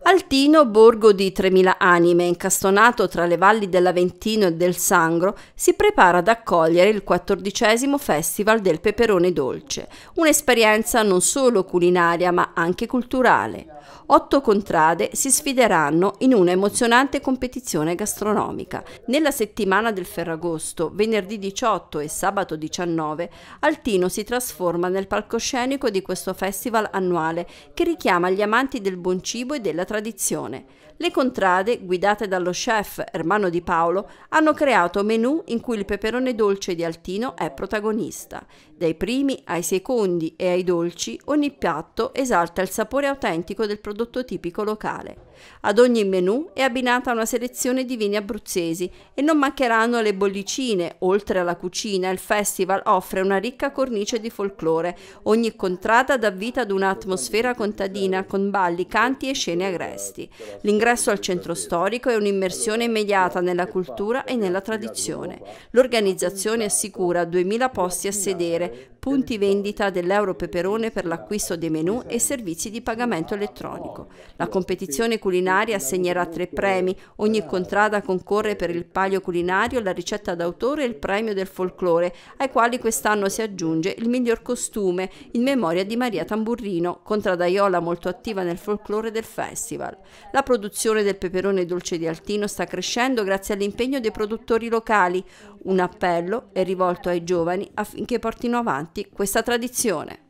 Altino, borgo di 3.000 anime, incastonato tra le valli dell'Aventino e del Sangro, si prepara ad accogliere il quattordicesimo Festival del Peperone Dolce, un'esperienza non solo culinaria ma anche culturale. Otto contrade si sfideranno in un'emozionante competizione gastronomica. Nella settimana del Ferragosto, venerdì 18 e sabato 19, Altino si trasforma nel palcoscenico di questo festival annuale che richiama gli amanti del buon cibo e della tradizione le contrade, guidate dallo chef Ermano di Paolo, hanno creato menù in cui il peperone dolce di Altino è protagonista. Dai primi ai secondi e ai dolci, ogni piatto esalta il sapore autentico del prodotto tipico locale. Ad ogni menù è abbinata una selezione di vini abruzzesi e non mancheranno le bollicine. Oltre alla cucina, il festival offre una ricca cornice di folklore. Ogni contrada dà vita ad un'atmosfera contadina con balli, canti e scene agresti. L'ingresso ingresso al centro storico è un'immersione immediata nella cultura e nella tradizione. L'organizzazione assicura 2.000 posti a sedere, punti vendita dell'euro peperone per l'acquisto dei menù e servizi di pagamento elettronico. La competizione culinaria assegnerà tre premi. Ogni contrada concorre per il palio culinario, la ricetta d'autore e il premio del folklore, ai quali quest'anno si aggiunge il miglior costume, in memoria di Maria Tamburrino, contradaiola molto attiva nel folklore del festival. La produzione del peperone dolce di Altino sta crescendo grazie all'impegno dei produttori locali. Un appello è rivolto ai giovani affinché portino avanti questa tradizione.